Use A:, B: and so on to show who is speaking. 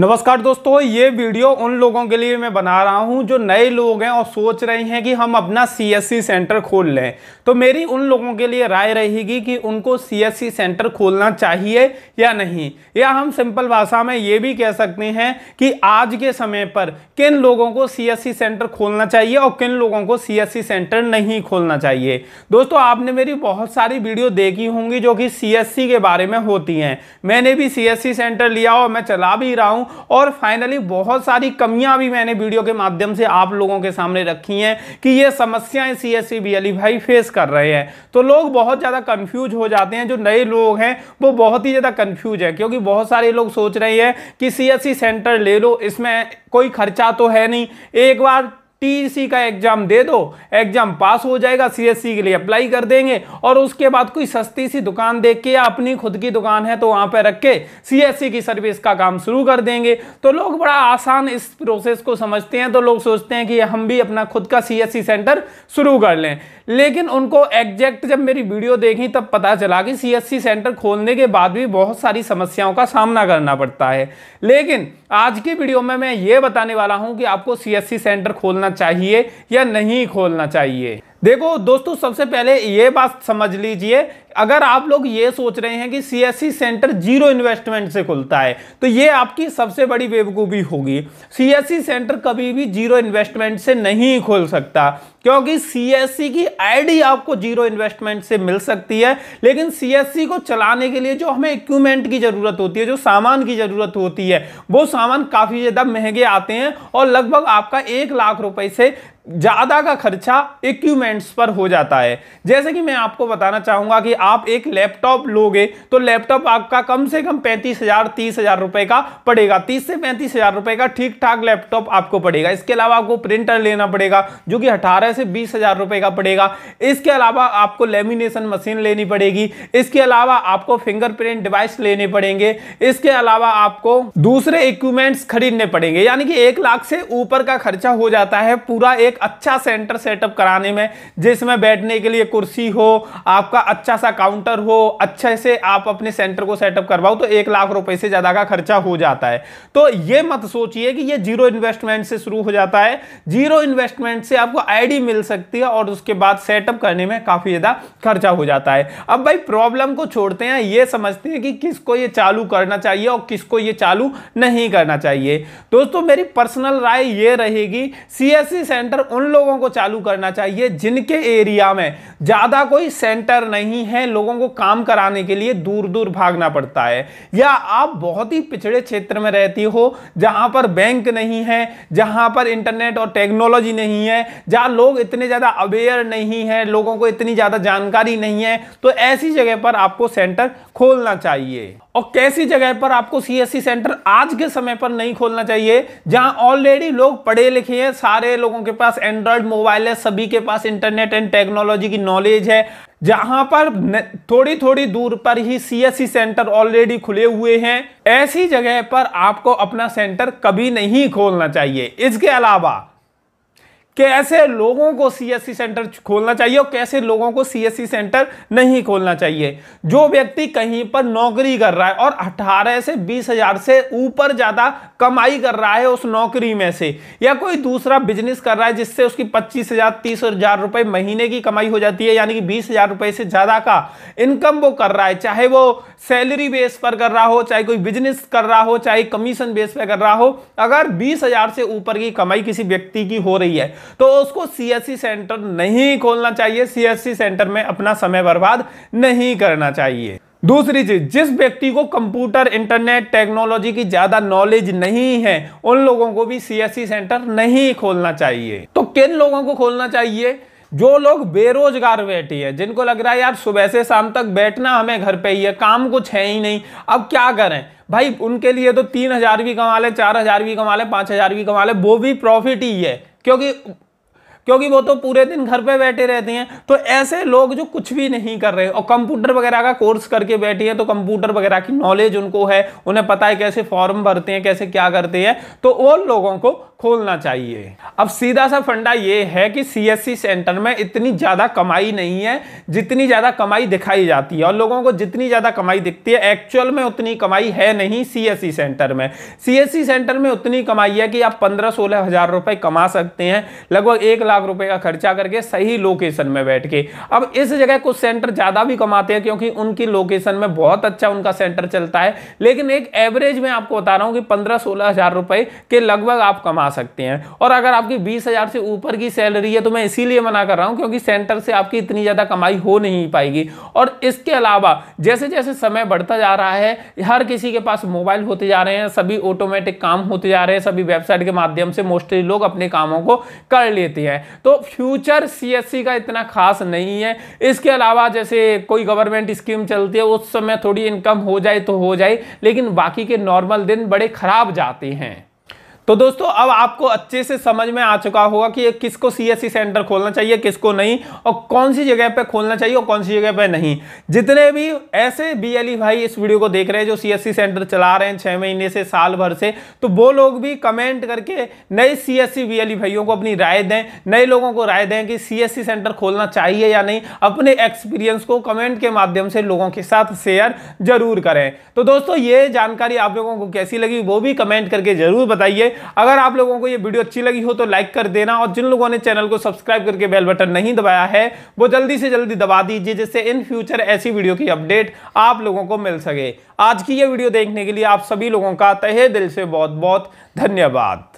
A: नमस्कार दोस्तों ये वीडियो उन लोगों के लिए मैं बना रहा हूँ जो नए लोग हैं और सोच रहे हैं कि हम अपना सीएससी सेंटर खोल लें तो मेरी उन लोगों के लिए राय रहेगी कि उनको सीएससी सेंटर खोलना चाहिए या नहीं या हम सिंपल भाषा में ये भी कह सकते हैं कि आज के समय पर किन लोगों को सी सेंटर खोलना चाहिए और किन लोगों को सी सेंटर नहीं खोलना चाहिए दोस्तों आपने मेरी बहुत सारी वीडियो देखी होंगी जो कि सी के बारे में होती हैं मैंने भी सी सेंटर लिया और मैं चला भी रहा हूँ और फाइनली बहुत सारी कमियां भी मैंने वीडियो के माध्यम से आप लोगों के सामने रखी हैं कि ये समस्याएं सी एस e भाई फेस कर रहे हैं तो लोग बहुत ज़्यादा कन्फ्यूज हो जाते हैं जो नए लोग हैं वो बहुत ही ज़्यादा कन्फ्यूज है क्योंकि बहुत सारे लोग सोच रहे हैं कि सी सेंटर ले लो इसमें कोई खर्चा तो है नहीं एक बार टी का एग्जाम दे दो एग्जाम पास हो जाएगा सी के लिए अप्लाई कर देंगे और उसके बाद कोई सस्ती सी दुकान देख के या अपनी खुद की दुकान है तो वहाँ पर रख के सी की सर्विस का काम शुरू कर देंगे तो लोग बड़ा आसान इस प्रोसेस को समझते हैं तो लोग सोचते हैं कि हम भी अपना खुद का सी सेंटर शुरू कर लें लेकिन उनको एग्जैक्ट जब मेरी वीडियो देखी तब पता चला कि सी सेंटर खोलने के बाद भी बहुत सारी समस्याओं का सामना करना पड़ता है लेकिन आज की वीडियो में मैं ये बताने वाला हूँ कि आपको सी सेंटर खोलना खोलना चाहिए या नहीं खोलना चाहिए देखो दोस्तों सबसे पहले ये बात समझ लीजिए अगर आप लोग ये सोच रहे हैं कि सीएससी सेंटर जीरो इन्वेस्टमेंट से खुलता है तो ये आपकी सबसे बड़ी बेवकूफ़ी होगी सीएससी सेंटर कभी भी जीरो इन्वेस्टमेंट से नहीं खुल सकता क्योंकि सी की आईडी आपको जीरो इन्वेस्टमेंट से मिल सकती है लेकिन सीएससी को चलाने के लिए जो हमें इक्विपमेंट की ज़रूरत होती है जो सामान की ज़रूरत होती है वो सामान काफ़ी ज़्यादा महंगे आते हैं और लगभग आपका एक लाख रुपए से ज़्यादा का खर्चा इक्विपमेंट्स पर हो जाता है जैसे कि मैं आपको बताना चाहूँगा कि आप एक लैपटॉप लोगे तो लैपटॉप आपका कम से कम पैंतीस हजार तीस हजार रुपए का पड़ेगा तीस से पैंतीस हजार रुपए का ठीक ठाक लैपटॉप आपको पड़ेगा इसके अलावा आपको प्रिंटर लेना पड़ेगा जो कि अठारह से बीस हजार रुपए का पड़ेगा इसके अलावा आपको लेमिनेशन मशीन लेनी पड़ेगी इसके अलावा आपको फिंगरप्रिंट डिवाइस लेने पड़ेंगे इसके अलावा आपको दूसरे इक्विपमेंट्स खरीदने पड़ेंगे यानी कि एक लाख से ऊपर का खर्चा हो जाता है पूरा एक अच्छा सेंटर सेटअप कराने में जिसमें बैठने के लिए कुर्सी हो आपका अच्छा सा सा काउंटर हो अच्छे से आप अपने सेंटर को सेटअप करवाओ तो एक लाख रुपए से ज़्यादा का खर्चा हो जाता है तो ये मत सोचिए कि ये जीरो इन्वेस्टमेंट से शुरू हो जाता है जीरो इन्वेस्टमेंट से आपको आईडी मिल सकती है और उसके बाद सेटअप करने में काफ़ी ज़्यादा खर्चा हो जाता है अब भाई प्रॉब्लम को छोड़ते हैं ये समझते हैं कि किसको ये चालू करना चाहिए और किसको ये चालू नहीं करना चाहिए दोस्तों मेरी पर्सनल राय ये रहेगी सीएससी सेंटर उन लोगों को चालू करना चाहिए जिनके एरिया में ज़्यादा कोई सेंटर नहीं है हैं लोगों को काम कराने के लिए दूर दूर भागना पड़ता है या आप बहुत ही पिछड़े क्षेत्र में रहती हो जहां पर बैंक नहीं है जहां पर इंटरनेट और टेक्नोलॉजी नहीं है जहां लोग इतने ज़्यादा अवेयर नहीं है लोगों को इतनी ज़्यादा जानकारी नहीं है तो ऐसी जगह पर आपको सेंटर खोलना चाहिए और कैसी जगह पर आपको सीएससी सेंटर आज के समय पर नहीं खोलना चाहिए जहां ऑलरेडी लोग पढ़े लिखे हैं सारे लोगों के पास एंड्रॉयड मोबाइल है सभी के पास इंटरनेट एंड टेक्नोलॉजी की नॉलेज है जहां पर थोड़ी थोड़ी दूर पर ही सीएससी सेंटर ऑलरेडी खुले हुए हैं ऐसी जगह पर आपको अपना सेंटर कभी नहीं खोलना चाहिए इसके अलावा कि ऐसे लोगों को सीएससी सेंटर खोलना चाहिए और कैसे लोगों को सीएससी सेंटर नहीं खोलना चाहिए जो व्यक्ति कहीं पर नौकरी कर रहा है और 18 से बीस हजार से ऊपर ज़्यादा कमाई कर रहा है उस नौकरी में से या कोई दूसरा बिजनेस कर रहा है जिससे उसकी पच्चीस हजार तीस हजार रुपए महीने की कमाई हो जाती है यानी कि बीस हजार रुपए से ज़्यादा का इनकम वो कर रहा है चाहे वो सैलरी बेस पर कर रहा हो चाहे कोई बिजनेस कर रहा हो चाहे कमीशन बेस पर कर रहा हो अगर बीस हजार से ऊपर की कमाई किसी व्यक्ति की हो रही है तो उसको सीएससी सेंटर नहीं खोलना चाहिए सीएससी सेंटर में अपना समय बर्बाद नहीं करना चाहिए दूसरी चीज जिस व्यक्ति को कंप्यूटर इंटरनेट टेक्नोलॉजी की ज्यादा नॉलेज नहीं है उन लोगों को भी सीएससी सेंटर नहीं खोलना चाहिए तो किन लोगों को खोलना चाहिए जो लोग बेरोजगार बैठे हैं जिनको लग रहा है यार सुबह से शाम तक बैठना हमें घर पे ही है काम कुछ है ही नहीं अब क्या करें भाई उनके लिए तो तीन हजार भी कमा लें चार हजार भी कमा लें पांच हजार भी कमा लें वो भी प्रॉफिट ही है क्योंकि क्योंकि वो तो पूरे दिन घर पे बैठे रहते हैं तो ऐसे लोग जो कुछ भी नहीं कर रहे और कंप्यूटर वगैरह का कोर्स करके बैठे हैं तो कंप्यूटर वगैरह की नॉलेज उनको है उन्हें पता है कैसे फॉर्म भरते हैं कैसे क्या करते हैं तो उन लोगों को खोलना चाहिए अब सीधा सा फंडा ये है कि सीएससी सेंटर में इतनी ज़्यादा कमाई नहीं है जितनी ज़्यादा कमाई दिखाई जाती है और लोगों को जितनी ज़्यादा कमाई दिखती है एक्चुअल में उतनी कमाई है नहीं सीएससी सेंटर में सीएससी सेंटर में उतनी कमाई है कि आप पंद्रह सोलह हज़ार रुपये कमा सकते हैं लगभग एक लाख रुपये का खर्चा करके सही लोकेशन में बैठ के अब इस जगह कुछ सेंटर ज़्यादा भी कमाते हैं क्योंकि उनकी लोकेशन में बहुत अच्छा उनका सेंटर चलता है लेकिन एक एवरेज में आपको बता रहा हूँ कि पंद्रह सोलह हज़ार रुपए के लगभग आप कमा बना सकते हैं और अगर आपकी बीस हज़ार से ऊपर की सैलरी है तो मैं इसीलिए मना कर रहा हूं क्योंकि सेंटर से आपकी इतनी ज़्यादा कमाई हो नहीं पाएगी और इसके अलावा जैसे जैसे समय बढ़ता जा रहा है हर किसी के पास मोबाइल होते जा रहे हैं सभी ऑटोमेटिक काम होते जा रहे हैं सभी वेबसाइट के माध्यम से मोस्टली लोग अपने कामों को कर लेते हैं तो फ्यूचर सी का इतना खास नहीं है इसके अलावा जैसे कोई गवर्नमेंट स्कीम चलती है उस समय थोड़ी इनकम हो जाए तो हो जाए लेकिन बाकी के नॉर्मल दिन बड़े ख़राब जाते हैं तो दोस्तों अब आपको अच्छे से समझ में आ चुका होगा कि किसको सीएससी सेंटर खोलना चाहिए किसको नहीं और कौन सी जगह पर खोलना चाहिए और कौन सी जगह पर नहीं जितने भी ऐसे बी e भाई इस वीडियो को देख रहे हैं जो सीएससी सेंटर चला रहे हैं छः महीने से साल भर से तो वो लोग भी कमेंट करके नए सी एस e भाइयों को अपनी राय दें नए लोगों को राय दें कि सी सेंटर खोलना चाहिए या नहीं अपने एक्सपीरियंस को कमेंट के माध्यम से लोगों के साथ शेयर जरूर करें तो दोस्तों ये जानकारी आप लोगों को कैसी लगी वो भी कमेंट करके जरूर बताइए अगर आप लोगों को ये वीडियो अच्छी लगी हो तो लाइक कर देना और जिन लोगों ने चैनल को सब्सक्राइब करके बेल बटन नहीं दबाया है वो जल्दी से जल्दी दबा दीजिए जिससे इन फ्यूचर ऐसी वीडियो की अपडेट आप लोगों को मिल सके आज की ये वीडियो देखने के लिए आप सभी लोगों का तहे दिल से बहुत बहुत धन्यवाद